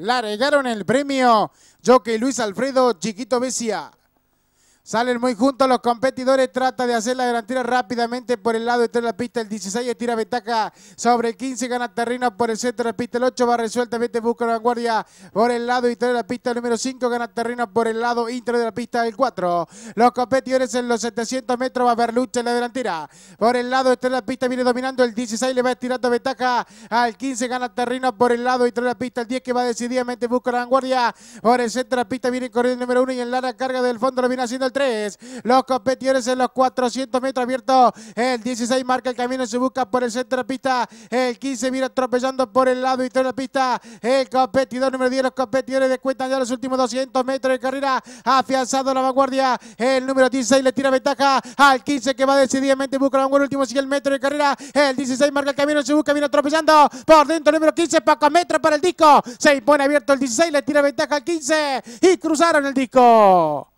La regaron el premio Jockey Luis Alfredo Chiquito Besia. Salen muy juntos los competidores, trata de hacer la delantera rápidamente por el lado de la pista, el 16 estira ventaja sobre el 15, gana terreno por el centro de la pista, el 8 va resueltamente, busca la vanguardia por el lado y de la pista, el número 5 gana terreno por el lado interior de la pista, el 4. Los competidores en los 700 metros va a haber lucha en la delantera, por el lado de la pista viene dominando, el 16 le va estirando ventaja al 15, gana terreno por el lado y de la pista, el 10 que va decididamente, busca la vanguardia por el centro de la pista, viene corriendo el número 1 y en la carga del fondo lo viene haciendo el 3. Los competidores en los 400 metros abiertos. El 16 marca el camino, se busca por el centro de la pista. El 15 viene atropellando por el lado y de la pista. El competidor número 10. Los competidores descuentan ya los últimos 200 metros de carrera. Afianzado la vanguardia. El número 16 le tira ventaja al 15 que va decididamente. Busca la Último sigue el metro de carrera. El 16 marca el camino, se busca, viene atropellando por dentro. El número 15, Paco metro para el disco. Se impone abierto el 16, le tira ventaja al 15 y cruzaron el disco.